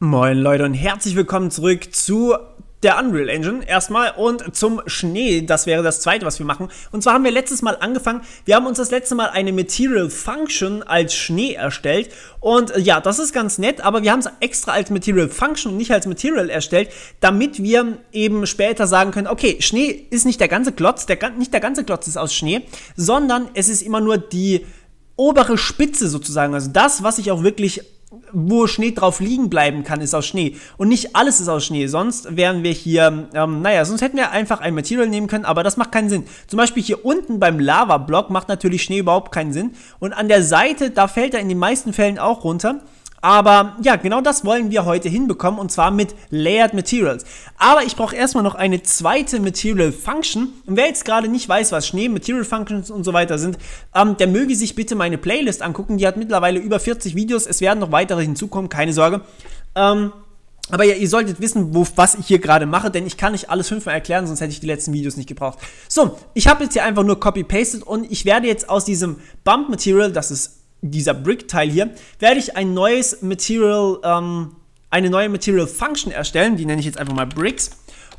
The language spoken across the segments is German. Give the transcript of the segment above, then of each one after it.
Moin Leute und herzlich willkommen zurück zu der Unreal Engine erstmal und zum Schnee, das wäre das zweite, was wir machen. Und zwar haben wir letztes Mal angefangen, wir haben uns das letzte Mal eine Material Function als Schnee erstellt und ja, das ist ganz nett, aber wir haben es extra als Material Function und nicht als Material erstellt, damit wir eben später sagen können, okay, Schnee ist nicht der ganze Klotz, der, nicht der ganze Klotz ist aus Schnee, sondern es ist immer nur die obere Spitze sozusagen, also das, was ich auch wirklich wo Schnee drauf liegen bleiben kann, ist aus Schnee. Und nicht alles ist aus Schnee. Sonst wären wir hier, ähm, naja, sonst hätten wir einfach ein Material nehmen können, aber das macht keinen Sinn. Zum Beispiel hier unten beim Lava-Block macht natürlich Schnee überhaupt keinen Sinn. Und an der Seite, da fällt er in den meisten Fällen auch runter. Aber ja, genau das wollen wir heute hinbekommen und zwar mit Layered Materials. Aber ich brauche erstmal noch eine zweite Material Function. Und wer jetzt gerade nicht weiß, was Schnee, Material Functions und so weiter sind, ähm, der möge sich bitte meine Playlist angucken. Die hat mittlerweile über 40 Videos. Es werden noch weitere hinzukommen, keine Sorge. Ähm, aber ja, ihr solltet wissen, wo, was ich hier gerade mache, denn ich kann nicht alles fünfmal erklären, sonst hätte ich die letzten Videos nicht gebraucht. So, ich habe jetzt hier einfach nur copy-pasted und ich werde jetzt aus diesem Bump-Material, das ist dieser Brick-Teil hier, werde ich ein neues Material, ähm, eine neue Material Function erstellen, die nenne ich jetzt einfach mal Bricks.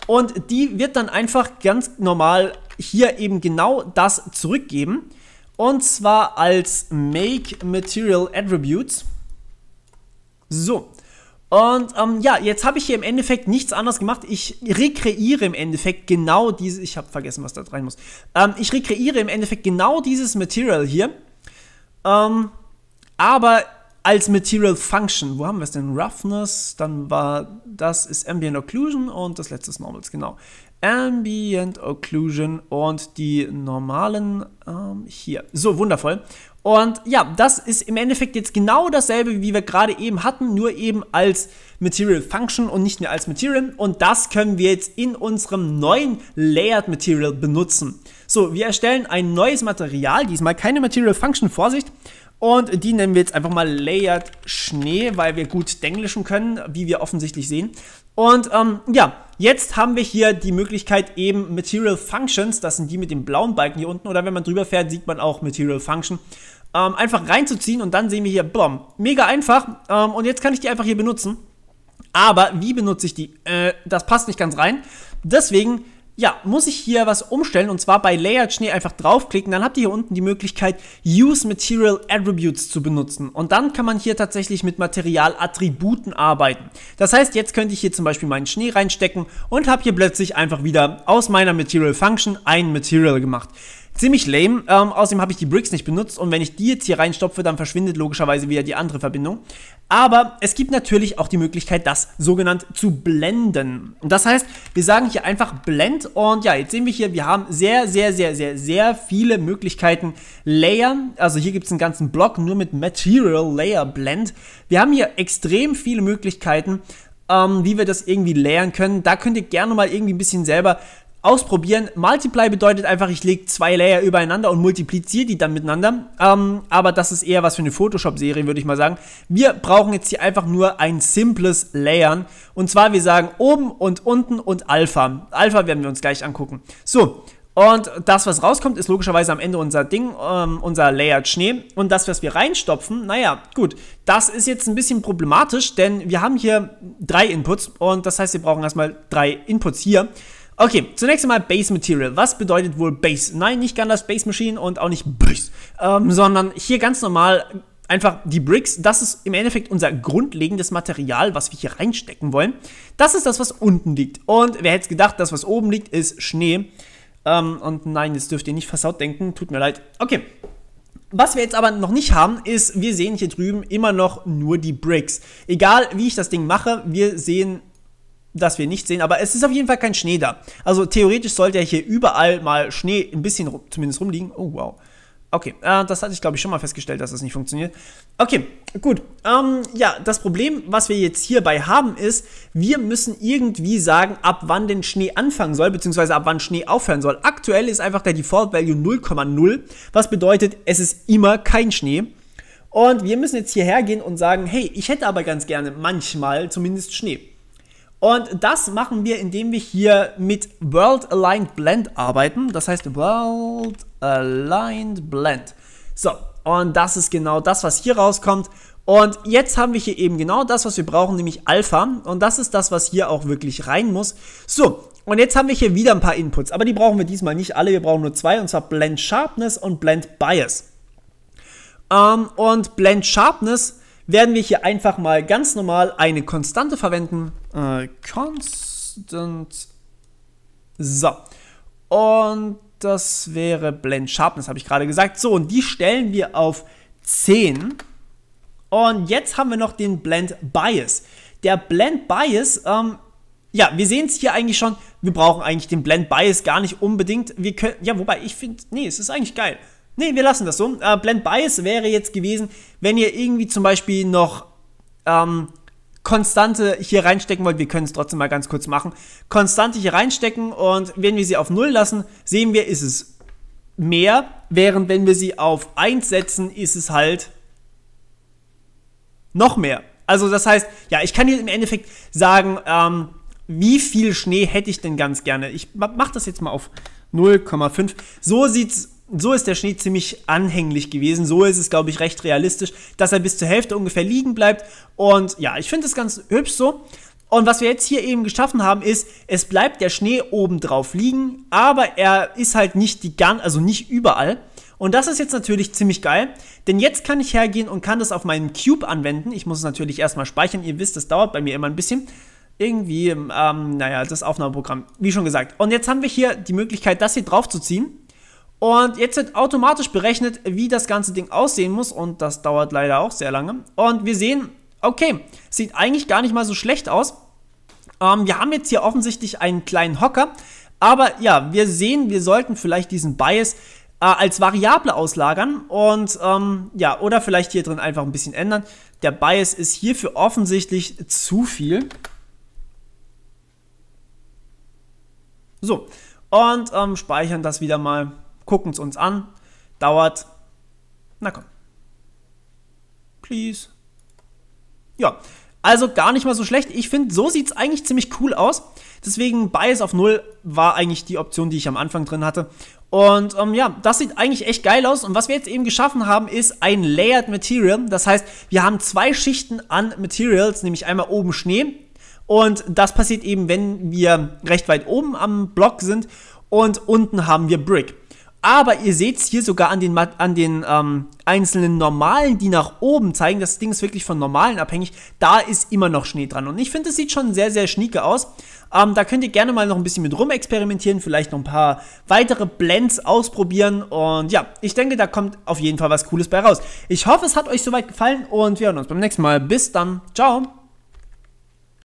Und die wird dann einfach ganz normal hier eben genau das zurückgeben. Und zwar als Make Material Attributes. So. Und ähm, ja, jetzt habe ich hier im Endeffekt nichts anderes gemacht. Ich rekreiere im Endeffekt genau diese. Ich habe vergessen, was da rein muss. Ähm, ich rekreiere im Endeffekt genau dieses Material hier ähm, aber als Material Function, wo haben wir es denn? Roughness, dann war das ist Ambient Occlusion und das letzte ist Normals, genau. Ambient Occlusion und die normalen ähm, hier. So, wundervoll. Und ja, das ist im Endeffekt jetzt genau dasselbe, wie wir gerade eben hatten, nur eben als Material Function und nicht mehr als Material. Und das können wir jetzt in unserem neuen Layered Material benutzen. So, wir erstellen ein neues Material, diesmal keine Material Function, Vorsicht. Und die nennen wir jetzt einfach mal Layered Schnee, weil wir gut Denglischen können, wie wir offensichtlich sehen. Und ähm, ja, jetzt haben wir hier die Möglichkeit eben Material Functions, das sind die mit dem blauen Balken hier unten, oder wenn man drüber fährt, sieht man auch Material Function ähm, einfach reinzuziehen und dann sehen wir hier, bom, mega einfach. Ähm, und jetzt kann ich die einfach hier benutzen. Aber wie benutze ich die? Äh, das passt nicht ganz rein. Deswegen, ja, muss ich hier was umstellen und zwar bei Layered Schnee einfach draufklicken. Dann habt ihr hier unten die Möglichkeit, Use Material Attributes zu benutzen. Und dann kann man hier tatsächlich mit Materialattributen arbeiten. Das heißt, jetzt könnte ich hier zum Beispiel meinen Schnee reinstecken und habe hier plötzlich einfach wieder aus meiner Material Function ein Material gemacht ziemlich lame. Ähm, außerdem habe ich die Bricks nicht benutzt und wenn ich die jetzt hier reinstopfe, dann verschwindet logischerweise wieder die andere Verbindung. Aber es gibt natürlich auch die Möglichkeit, das sogenannt zu blenden. Und das heißt, wir sagen hier einfach Blend und ja, jetzt sehen wir hier, wir haben sehr, sehr, sehr, sehr, sehr viele Möglichkeiten Layern. Also hier gibt es einen ganzen Block nur mit Material Layer Blend. Wir haben hier extrem viele Möglichkeiten, ähm, wie wir das irgendwie layern können. Da könnt ihr gerne mal irgendwie ein bisschen selber ausprobieren. Multiply bedeutet einfach, ich lege zwei Layer übereinander und multipliziere die dann miteinander. Ähm, aber das ist eher was für eine Photoshop-Serie, würde ich mal sagen. Wir brauchen jetzt hier einfach nur ein simples Layern. Und zwar, wir sagen oben und unten und Alpha. Alpha werden wir uns gleich angucken. So, und das, was rauskommt, ist logischerweise am Ende unser Ding, ähm, unser Layered Schnee. Und das, was wir reinstopfen, naja, gut, das ist jetzt ein bisschen problematisch, denn wir haben hier drei Inputs. Und das heißt, wir brauchen erstmal drei Inputs hier. Okay, zunächst einmal Base Material. Was bedeutet wohl Base? Nein, nicht Gundam Base Machine und auch nicht Base, ähm, sondern hier ganz normal einfach die Bricks, das ist im Endeffekt unser grundlegendes Material, was wir hier reinstecken wollen. Das ist das, was unten liegt. Und wer hätte es gedacht, das, was oben liegt, ist Schnee. Ähm, und nein, jetzt dürft ihr nicht versaut denken, tut mir leid. Okay. Was wir jetzt aber noch nicht haben, ist, wir sehen hier drüben immer noch nur die Bricks. Egal, wie ich das Ding mache, wir sehen das wir nicht sehen, aber es ist auf jeden Fall kein Schnee da. Also theoretisch sollte ja hier überall mal Schnee ein bisschen rum, zumindest rumliegen. Oh, wow. Okay, äh, das hatte ich glaube ich schon mal festgestellt, dass das nicht funktioniert. Okay, gut. Ähm, ja, das Problem, was wir jetzt hierbei haben, ist, wir müssen irgendwie sagen, ab wann denn Schnee anfangen soll, beziehungsweise ab wann Schnee aufhören soll. Aktuell ist einfach der Default Value 0,0, was bedeutet, es ist immer kein Schnee. Und wir müssen jetzt hierher gehen und sagen, hey, ich hätte aber ganz gerne manchmal zumindest Schnee. Und das machen wir, indem wir hier mit World Aligned Blend arbeiten. Das heißt World Aligned Blend. So, und das ist genau das, was hier rauskommt. Und jetzt haben wir hier eben genau das, was wir brauchen, nämlich Alpha. Und das ist das, was hier auch wirklich rein muss. So, und jetzt haben wir hier wieder ein paar Inputs, aber die brauchen wir diesmal nicht alle. Wir brauchen nur zwei, und zwar Blend Sharpness und Blend Bias. Ähm, und Blend Sharpness werden wir hier einfach mal ganz normal eine Konstante verwenden. Äh, constant. So. Und das wäre Blend Sharpness, habe ich gerade gesagt. So, und die stellen wir auf 10. Und jetzt haben wir noch den Blend Bias. Der Blend Bias, ähm, ja, wir sehen es hier eigentlich schon. Wir brauchen eigentlich den Blend Bias gar nicht unbedingt. Wir können, ja, wobei ich finde, nee, es ist eigentlich geil. Nee, wir lassen das so. Äh, Blend Bias wäre jetzt gewesen, wenn ihr irgendwie zum Beispiel noch ähm, Konstante hier reinstecken wollt, wir können es trotzdem mal ganz kurz machen. Konstante hier reinstecken und wenn wir sie auf 0 lassen, sehen wir, ist es mehr, während wenn wir sie auf 1 setzen, ist es halt noch mehr. Also das heißt, ja, ich kann hier im Endeffekt sagen, ähm, wie viel Schnee hätte ich denn ganz gerne? Ich mache das jetzt mal auf 0,5. So sieht es aus so ist der Schnee ziemlich anhänglich gewesen. So ist es, glaube ich, recht realistisch, dass er bis zur Hälfte ungefähr liegen bleibt. Und ja, ich finde es ganz hübsch so. Und was wir jetzt hier eben geschaffen haben, ist, es bleibt der Schnee oben drauf liegen, aber er ist halt nicht die Gun, also nicht überall. Und das ist jetzt natürlich ziemlich geil, denn jetzt kann ich hergehen und kann das auf meinen Cube anwenden. Ich muss es natürlich erstmal speichern. Ihr wisst, das dauert bei mir immer ein bisschen. Irgendwie, ähm, naja, das Aufnahmeprogramm, wie schon gesagt. Und jetzt haben wir hier die Möglichkeit, das hier drauf zu ziehen. Und jetzt wird automatisch berechnet, wie das ganze Ding aussehen muss. Und das dauert leider auch sehr lange. Und wir sehen, okay, sieht eigentlich gar nicht mal so schlecht aus. Ähm, wir haben jetzt hier offensichtlich einen kleinen Hocker. Aber ja, wir sehen, wir sollten vielleicht diesen Bias äh, als Variable auslagern. Und ähm, ja, oder vielleicht hier drin einfach ein bisschen ändern. Der Bias ist hierfür offensichtlich zu viel. So, und ähm, speichern das wieder mal gucken es uns an. Dauert. Na komm. Please. Ja, also gar nicht mal so schlecht. Ich finde, so sieht es eigentlich ziemlich cool aus. Deswegen Bias auf Null war eigentlich die Option, die ich am Anfang drin hatte. Und ähm, ja, das sieht eigentlich echt geil aus. Und was wir jetzt eben geschaffen haben, ist ein Layered Material. Das heißt, wir haben zwei Schichten an Materials, nämlich einmal oben Schnee. Und das passiert eben, wenn wir recht weit oben am Block sind. Und unten haben wir Brick. Aber ihr seht es hier sogar an den, an den ähm, einzelnen Normalen, die nach oben zeigen. Das Ding ist wirklich von Normalen abhängig. Da ist immer noch Schnee dran. Und ich finde, es sieht schon sehr, sehr schnieke aus. Ähm, da könnt ihr gerne mal noch ein bisschen mit rum experimentieren. Vielleicht noch ein paar weitere Blends ausprobieren. Und ja, ich denke, da kommt auf jeden Fall was Cooles bei raus. Ich hoffe, es hat euch soweit gefallen. Und wir hören uns beim nächsten Mal. Bis dann. Ciao.